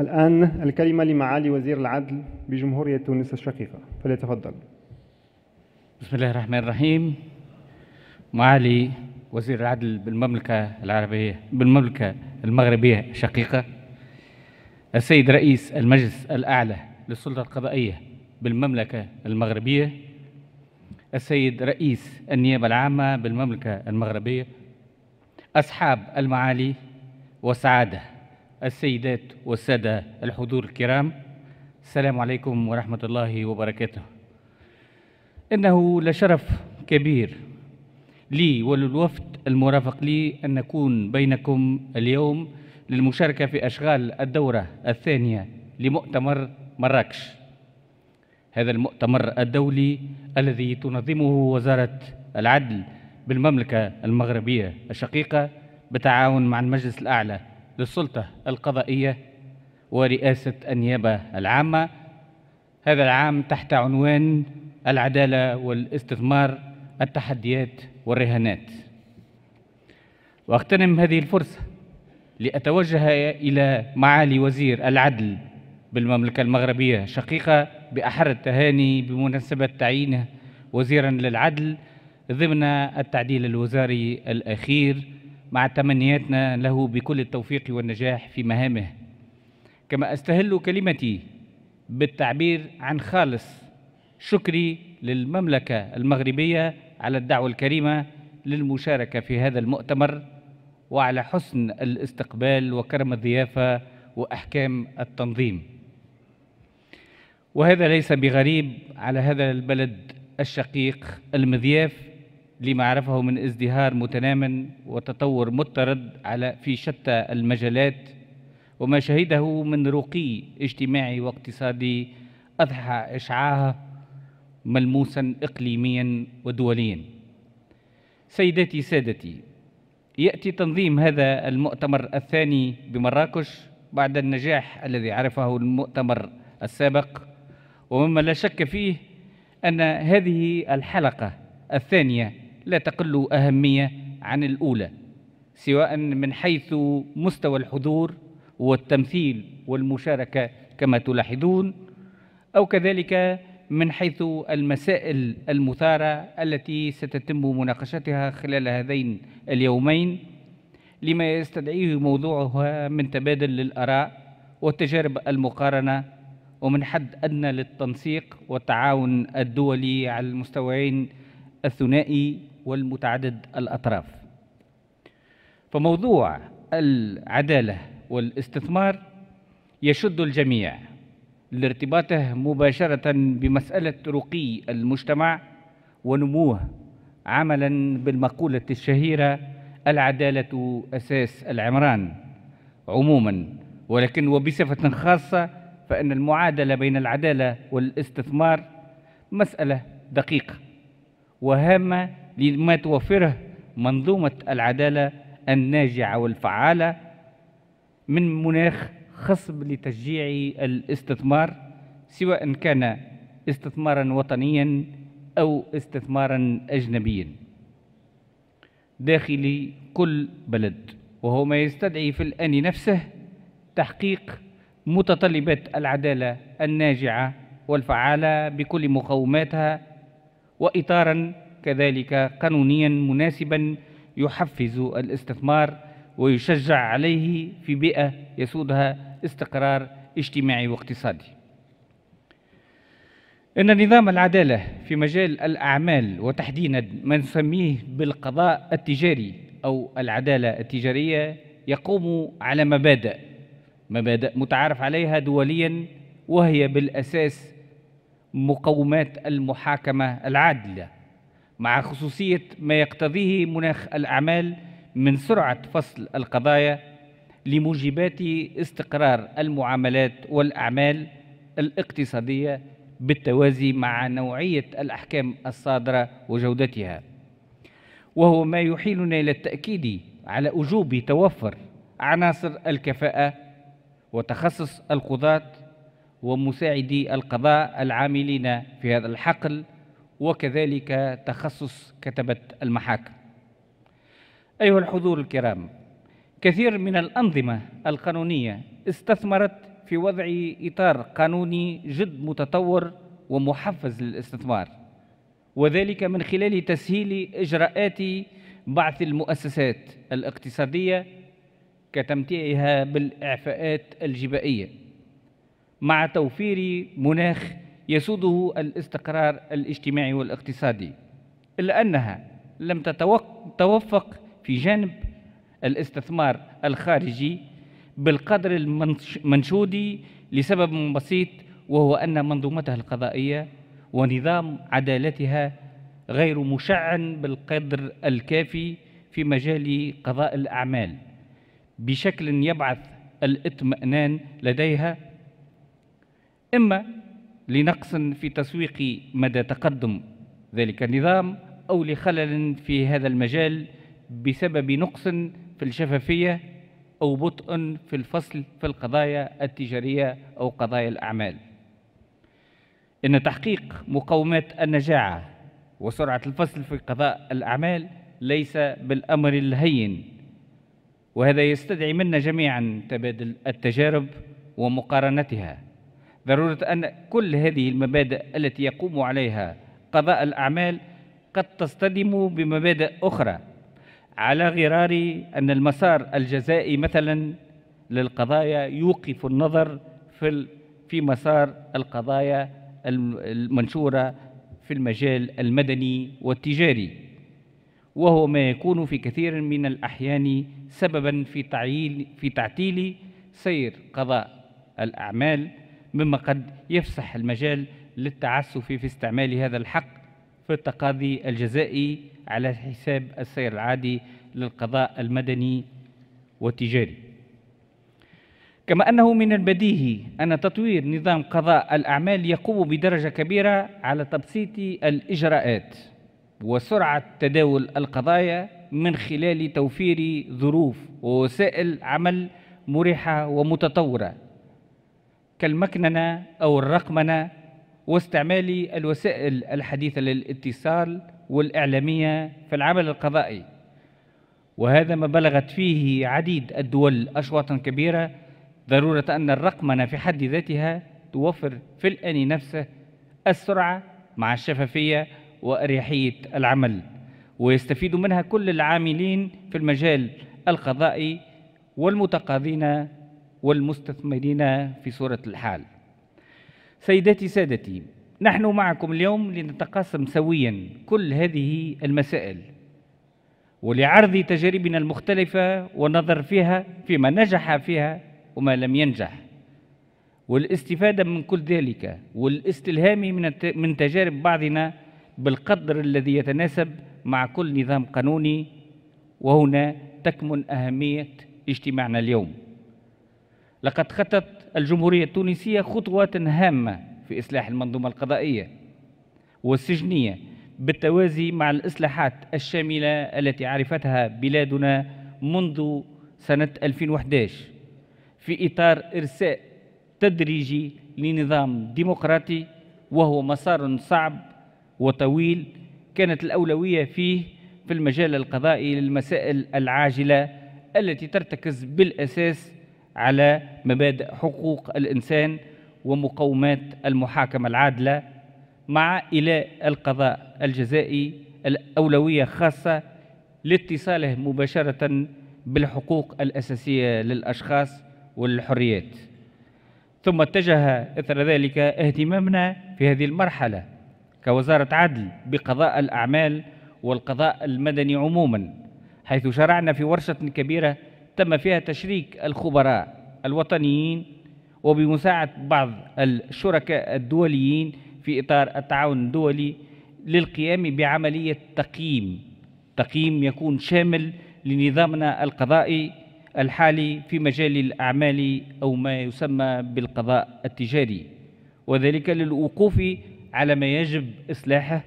الآن الكلمة لمعالي وزير العدل بجمهورية تونس الشقيقة فليتفضل بسم الله الرحمن الرحيم معالي وزير العدل بالمملكة العربية بالمملكة المغربية الشقيقة السيد رئيس المجلس الأعلى للسلطة القضائية بالمملكة المغربية السيد رئيس النيابة العامة بالمملكة المغربية أصحاب المعالي وسعاده السيدات والسادة الحضور الكرام السلام عليكم ورحمة الله وبركاته إنه لشرف كبير لي وللوفد المرافق لي أن نكون بينكم اليوم للمشاركة في أشغال الدورة الثانية لمؤتمر مراكش هذا المؤتمر الدولي الذي تنظمه وزارة العدل بالمملكة المغربية الشقيقة بتعاون مع المجلس الأعلى للسلطة القضائية ورئاسة النيابة العامة هذا العام تحت عنوان العدالة والاستثمار التحديات والرهانات وأغتنم هذه الفرصة لأتوجه إلى معالي وزير العدل بالمملكة المغربية شقيقة بأحر التهاني بمناسبة تعيينه وزيرا للعدل ضمن التعديل الوزاري الأخير مع تمنياتنا له بكل التوفيق والنجاح في مهامه كما استهل كلمتي بالتعبير عن خالص شكري للمملكه المغربيه على الدعوه الكريمه للمشاركه في هذا المؤتمر وعلى حسن الاستقبال وكرم الضيافه واحكام التنظيم وهذا ليس بغريب على هذا البلد الشقيق المضياف لما عرفه من ازدهار متنام وتطور مضطرد على في شتى المجالات وما شهده من رقي اجتماعي واقتصادي أضحى إشعاعه ملموسا إقليميا ودوليا سيداتي سادتي يأتي تنظيم هذا المؤتمر الثاني بمراكش بعد النجاح الذي عرفه المؤتمر السابق ومما لا شك فيه أن هذه الحلقة الثانية لا تقل أهمية عن الأولى سواء من حيث مستوى الحضور والتمثيل والمشاركة كما تلاحظون أو كذلك من حيث المسائل المثارة التي ستتم مناقشتها خلال هذين اليومين لما يستدعيه موضوعها من تبادل للآراء والتجارب المقارنة ومن حد أدنى للتنسيق والتعاون الدولي على المستويين الثنائي والمتعدد الأطراف فموضوع العدالة والاستثمار يشد الجميع لارتباطه مباشرة بمسألة رقي المجتمع ونموه عملا بالمقولة الشهيرة العدالة أساس العمران عموما ولكن وبصفة خاصة فإن المعادلة بين العدالة والاستثمار مسألة دقيقة وهامة لما توفره منظومة العدالة الناجعة والفعالة من مناخ خصب لتشجيع الاستثمار سواء كان استثمارا وطنيا أو استثمارا أجنبيا داخل كل بلد وهو ما يستدعي في الآن نفسه تحقيق متطلبات العدالة الناجعة والفعالة بكل مقوماتها وإطارا كذلك قانونيا مناسبا يحفز الاستثمار ويشجع عليه في بيئة يسودها استقرار اجتماعي واقتصادي إن نظام العدالة في مجال الأعمال وتحديدا ما نسميه بالقضاء التجاري أو العدالة التجارية يقوم على مبادئ مبادئ متعارف عليها دوليا وهي بالأساس مقومات المحاكمة العادلة مع خصوصية ما يقتضيه مناخ الأعمال من سرعة فصل القضايا لموجبات استقرار المعاملات والأعمال الاقتصادية بالتوازي مع نوعية الأحكام الصادرة وجودتها وهو ما يحيلنا إلى التأكيد على أجوب توفر عناصر الكفاءة وتخصص القضاة ومساعدي القضاء العاملين في هذا الحقل وكذلك تخصص كتبة المحاكم أيها الحضور الكرام كثير من الأنظمة القانونية استثمرت في وضع إطار قانوني جد متطور ومحفز للاستثمار وذلك من خلال تسهيل إجراءات بعث المؤسسات الاقتصادية كتمتيعها بالإعفاءات الجبائية مع توفير مناخ يسوده الاستقرار الاجتماعي والاقتصادي إلا أنها لم تتوفق في جانب الاستثمار الخارجي بالقدر المنشود لسبب بسيط وهو أن منظومتها القضائية ونظام عدالتها غير مشع بالقدر الكافي في مجال قضاء الأعمال بشكل يبعث الاطمئنان لديها إما لنقص في تسويق مدى تقدم ذلك النظام أو لخلل في هذا المجال بسبب نقص في الشفافية أو بطء في الفصل في القضايا التجارية أو قضايا الأعمال إن تحقيق مقومات النجاعة وسرعة الفصل في قضاء الأعمال ليس بالأمر الهين وهذا يستدعي منا جميعا تبادل التجارب ومقارنتها ضرورة أن كل هذه المبادئ التي يقوم عليها قضاء الأعمال قد تصطدم بمبادئ أخرى على غرار أن المسار الجزائي مثلا للقضايا يوقف النظر في في مسار القضايا المنشورة في المجال المدني والتجاري وهو ما يكون في كثير من الأحيان سببا في تعيل في تعتيل سير قضاء الأعمال مما قد يفسح المجال للتعسف في استعمال هذا الحق في التقاضي الجزائي على حساب السير العادي للقضاء المدني والتجاري كما أنه من البديهي أن تطوير نظام قضاء الأعمال يقوم بدرجة كبيرة على تبسيط الإجراءات وسرعة تداول القضايا من خلال توفير ظروف ووسائل عمل مريحة ومتطورة كالمكننة أو الرقمنة واستعمال الوسائل الحديثة للاتصال والإعلامية في العمل القضائي وهذا ما بلغت فيه عديد الدول أشواطا كبيرة ضرورة أن الرقمنة في حد ذاتها توفر في الآن نفسه السرعة مع الشفافية وأريحية العمل ويستفيد منها كل العاملين في المجال القضائي والمتقاضين والمستثمرين في صورة الحال سيداتي سادتي نحن معكم اليوم لنتقاسم سويا كل هذه المسائل ولعرض تجاربنا المختلفة والنظر فيها فيما نجح فيها وما لم ينجح والاستفادة من كل ذلك والاستلهام من من تجارب بعضنا بالقدر الذي يتناسب مع كل نظام قانوني وهنا تكمن أهمية اجتماعنا اليوم لقد خطت الجمهورية التونسية خطوات هامة في إصلاح المنظومة القضائية والسجنية بالتوازي مع الإصلاحات الشاملة التي عرفتها بلادنا منذ سنة 2011 في إطار إرساء تدريجي لنظام ديمقراطي وهو مسار صعب وطويل كانت الأولوية فيه في المجال القضائي للمسائل العاجلة التي ترتكز بالأساس على مبادئ حقوق الإنسان ومقومات المحاكمة العادلة مع إلى القضاء الجزائي الأولوية خاصة لاتصاله مباشرة بالحقوق الأساسية للأشخاص والحريات ثم اتجه إثر ذلك اهتمامنا في هذه المرحلة كوزارة عدل بقضاء الأعمال والقضاء المدني عموما حيث شرعنا في ورشة كبيرة تم فيها تشريك الخبراء الوطنيين وبمساعدة بعض الشركاء الدوليين في إطار التعاون الدولي للقيام بعملية تقييم تقييم يكون شامل لنظامنا القضائي الحالي في مجال الأعمال أو ما يسمى بالقضاء التجاري وذلك للوقوف على ما يجب إصلاحه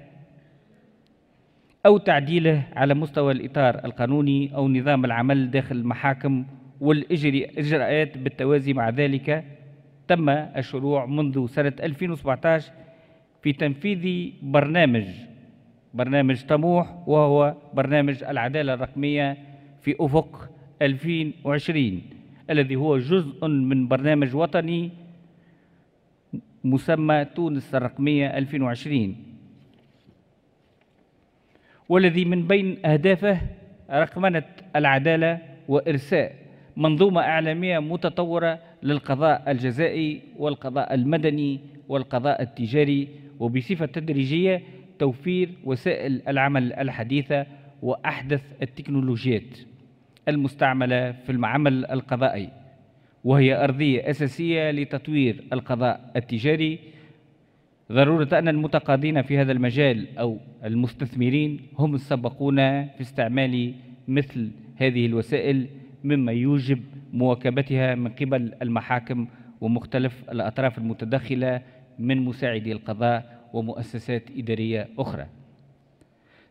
أو تعديله على مستوى الإطار القانوني أو نظام العمل داخل المحاكم والإجراءات بالتوازي مع ذلك تم الشروع منذ سنة 2017 في تنفيذ برنامج برنامج طموح وهو برنامج العدالة الرقمية في أفق 2020 الذي هو جزء من برنامج وطني مسمى تونس الرقمية 2020 والذي من بين أهدافه رقمنة العدالة وإرساء منظومة إعلامية متطورة للقضاء الجزائي والقضاء المدني والقضاء التجاري وبصفة تدريجية توفير وسائل العمل الحديثة وأحدث التكنولوجيات المستعملة في العمل القضائي وهي أرضية أساسية لتطوير القضاء التجاري ضرورة أن المتقاضين في هذا المجال أو المستثمرين هم السبقون في استعمال مثل هذه الوسائل مما يوجب مواكبتها من قبل المحاكم ومختلف الأطراف المتدخلة من مساعدي القضاء ومؤسسات إدارية أخرى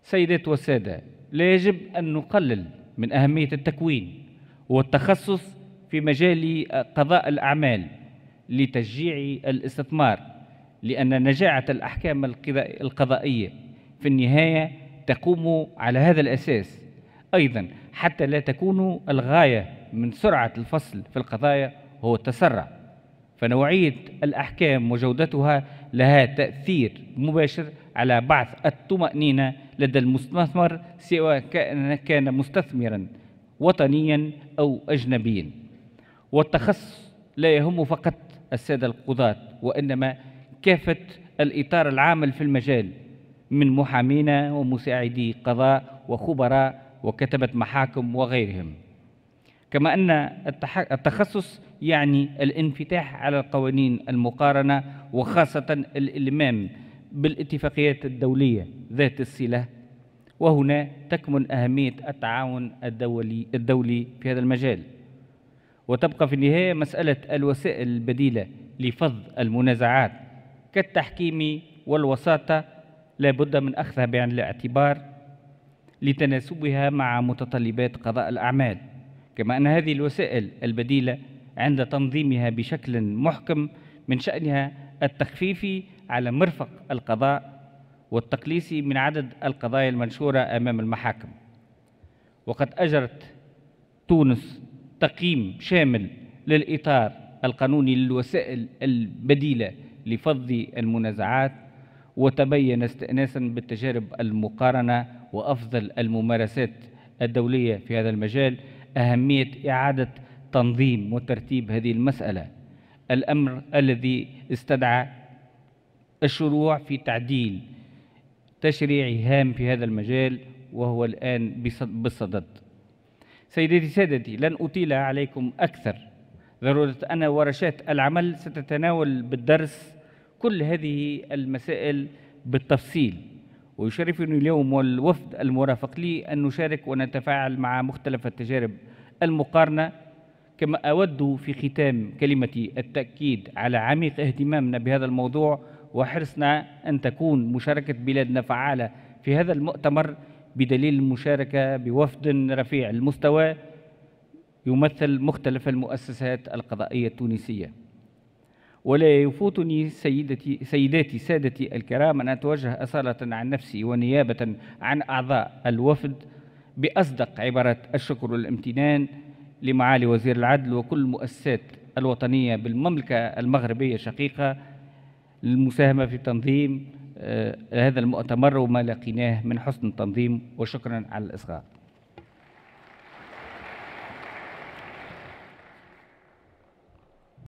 سيدات والسادة لا يجب أن نقلل من أهمية التكوين والتخصص في مجال قضاء الأعمال لتشجيع الاستثمار لأن نجاعة الأحكام القضائية في النهاية تقوم على هذا الأساس أيضا حتى لا تكون الغاية من سرعة الفصل في القضايا هو التسرع فنوعية الأحكام وجودتها لها تأثير مباشر على بعث الطمأنينة لدى المستثمر سواء كان مستثمرا وطنيا أو أجنبيا والتخصص لا يهم فقط السادة القضاة وإنما كافة الإطار العامل في المجال من محامين ومساعدي قضاء وخبراء وكتبة محاكم وغيرهم كما أن التخصص يعني الانفتاح على القوانين المقارنة وخاصة الإلمام بالاتفاقيات الدولية ذات الصلة وهنا تكمن أهمية التعاون الدولي, الدولي في هذا المجال وتبقى في النهاية مسألة الوسائل البديلة لفض المنازعات كالتحكيم والوساطة لا بد من أخذها بعين الاعتبار لتناسبها مع متطلبات قضاء الأعمال كما أن هذه الوسائل البديلة عند تنظيمها بشكل محكم من شأنها التخفيف على مرفق القضاء والتقليص من عدد القضايا المنشورة أمام المحاكم وقد أجرت تونس تقييم شامل للإطار القانوني للوسائل البديلة لفض المنازعات وتبين استئناسا بالتجارب المقارنة وأفضل الممارسات الدولية في هذا المجال أهمية إعادة تنظيم وترتيب هذه المسألة الأمر الذي استدعى الشروع في تعديل تشريعي هام في هذا المجال وهو الآن بالصدد سيدتي سادتي لن أطيل عليكم أكثر ضرورة أن ورشات العمل ستتناول بالدرس كل هذه المسائل بالتفصيل ويشرفني اليوم والوفد المرافق لي أن نشارك ونتفاعل مع مختلف التجارب المقارنة كما أود في ختام كلمتي التأكيد على عميق اهتمامنا بهذا الموضوع وحرصنا أن تكون مشاركة بلادنا فعالة في هذا المؤتمر بدليل المشاركة بوفد رفيع المستوى يمثل مختلف المؤسسات القضائية التونسية ولا يفوتني سيدتي سيداتي سادتي الكرام أن أتوجه أصالة عن نفسي ونيابة عن أعضاء الوفد بأصدق عبارة الشكر والامتنان لمعالي وزير العدل وكل المؤسسات الوطنية بالمملكة المغربية الشقيقه للمساهمة في تنظيم آه، هذا المؤتمر وما لقيناه من حسن التنظيم وشكرا على الإصغاء